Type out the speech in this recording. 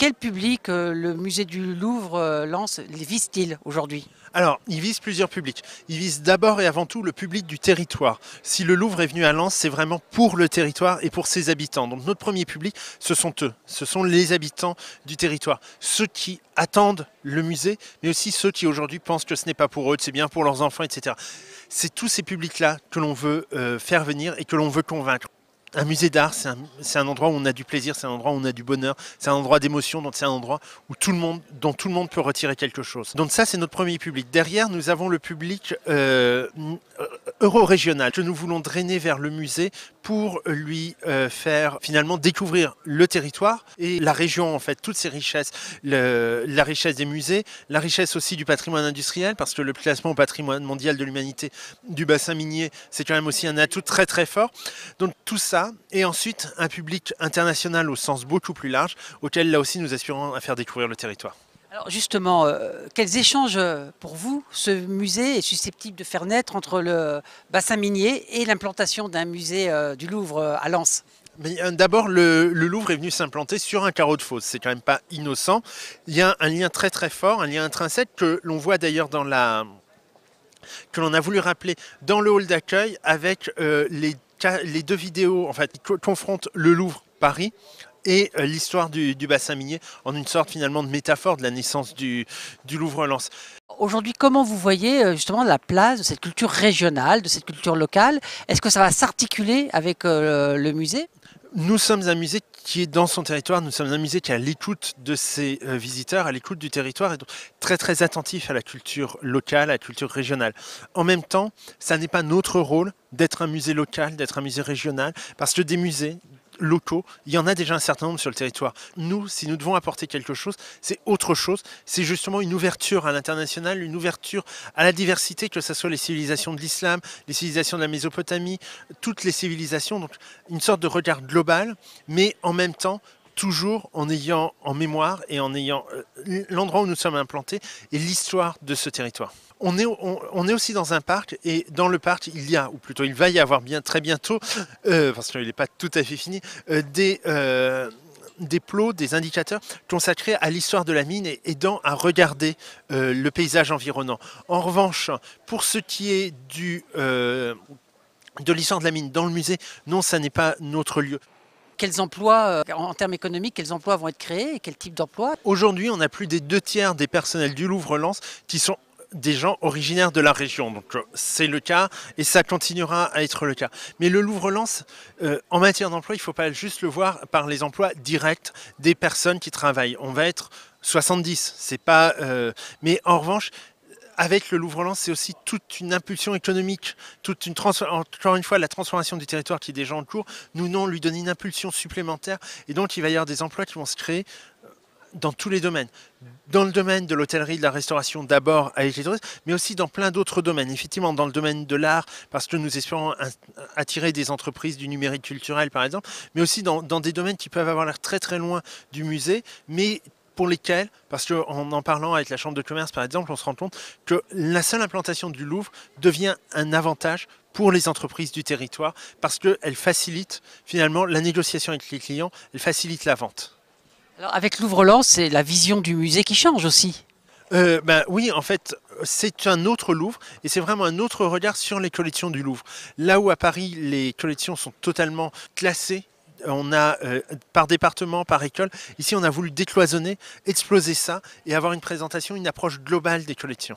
quel public euh, le musée du Louvre euh, lance, vise-t-il aujourd'hui alors, il vise plusieurs publics. Il vise d'abord et avant tout le public du territoire. Si le Louvre est venu à Lens, c'est vraiment pour le territoire et pour ses habitants. Donc notre premier public, ce sont eux, ce sont les habitants du territoire, ceux qui attendent le musée, mais aussi ceux qui aujourd'hui pensent que ce n'est pas pour eux, c'est bien pour leurs enfants, etc. C'est tous ces publics-là que l'on veut euh, faire venir et que l'on veut convaincre un musée d'art, c'est un, endroit où on a du plaisir, c'est un endroit où on a du bonheur, c'est un endroit d'émotion, donc c'est un endroit où tout le monde, dont tout le monde peut retirer quelque chose. Donc ça, c'est notre premier public. Derrière, nous avons le public euh, euh, euro-régional que nous voulons drainer vers le musée pour lui euh, faire finalement découvrir le territoire et la région en fait, toutes ses richesses, la richesse des musées, la richesse aussi du patrimoine industriel parce que le classement au patrimoine mondial de l'humanité du bassin minier, c'est quand même aussi un atout très très fort. Donc tout ça et ensuite un public international au sens beaucoup plus large auquel là aussi nous aspirons à faire découvrir le territoire. Alors justement, euh, quels échanges euh, pour vous ce musée est susceptible de faire naître entre le bassin minier et l'implantation d'un musée euh, du Louvre à Lens D'abord, le, Louvre est venu s'implanter sur un carreau de fosse. C'est quand même pas innocent. Il y a un lien très très fort, un lien intrinsèque que l'on voit d'ailleurs dans la que l'on a voulu rappeler dans le hall d'accueil avec les, deux vidéos en fait qui confrontent le Louvre Paris et euh, l'histoire du, bassin minier en une sorte finalement de métaphore de la naissance du, du Louvre-Lens. Aujourd'hui, comment vous voyez euh, justement la place de cette culture régionale, de cette culture locale Est-ce que ça va s'articuler avec euh, le musée nous sommes un musée qui est dans son territoire, nous sommes un musée qui est à l'écoute de ses visiteurs, à l'écoute du territoire, et donc très très attentif à la culture locale, à la culture régionale. En même temps, ça n'est pas notre rôle d'être un musée local, d'être un musée régional, parce que des musées, locaux, il y en a déjà un certain nombre sur le territoire. Nous, si nous devons apporter quelque chose, c'est autre chose. C'est justement une ouverture à l'international, une ouverture à la diversité, que ce soit les civilisations de l'islam, les civilisations de la Mésopotamie, toutes les civilisations. Donc, une sorte de regard global, mais en même temps, toujours en ayant en mémoire et en ayant euh, l'endroit où nous sommes implantés et l'histoire de ce territoire. On est, on, est, aussi dans un parc et dans le parc il y a, ou plutôt il va y avoir bien très bientôt, euh, parce qu'il n'est pas tout à fait fini, euh, des, des plots, des indicateurs consacrés à l'histoire de la mine et aidant à regarder le paysage environnant. En revanche, pour ce qui est du, de l'histoire de la mine dans le musée, non, ça n'est pas notre lieu quels emplois, euh, en termes économiques, quels emplois vont être créés quel type d'emplois. Aujourd'hui, on a plus des deux tiers des personnels du Louvre-Lens qui sont des gens originaires de la région. Donc euh, c'est le cas et ça continuera à être le cas. Mais le Louvre-Lens, euh, en matière d'emploi, il ne faut pas juste le voir par les emplois directs des personnes qui travaillent. On va être 70, c'est pas. mais en revanche, avec le Louvre-Lens, c'est aussi toute une impulsion économique, toute une encore une fois la transformation du territoire qui est déjà en cours. Nous non, lui donne une impulsion supplémentaire, et donc il va y avoir des emplois qui vont se créer euh, dans tous les domaines. Dans le domaine de l'hôtellerie, de la restauration d'abord à les mais aussi dans plein d'autres domaines. Effectivement, dans le domaine de l'art, parce que nous espérons attirer des entreprises du numérique culturel, par exemple, mais aussi dans, des domaines qui peuvent avoir l'air très très loin du musée, mais pour lesquels, parce qu'en en parlant avec la Chambre de commerce par exemple, on se rend compte que la seule implantation du Louvre devient un avantage pour les entreprises du territoire, parce qu'elle facilite finalement la négociation avec les clients, elle facilite la vente. Alors avec Louvre-Lens, c'est la vision du musée qui change aussi. Euh, ben oui, en fait, c'est un autre Louvre et c'est vraiment un autre regard sur les collections du Louvre. Là où à Paris, les collections sont totalement classées on a euh, par département, par école. Ici, on a voulu décloisonner, exploser ça et avoir une présentation, une approche globale des collections.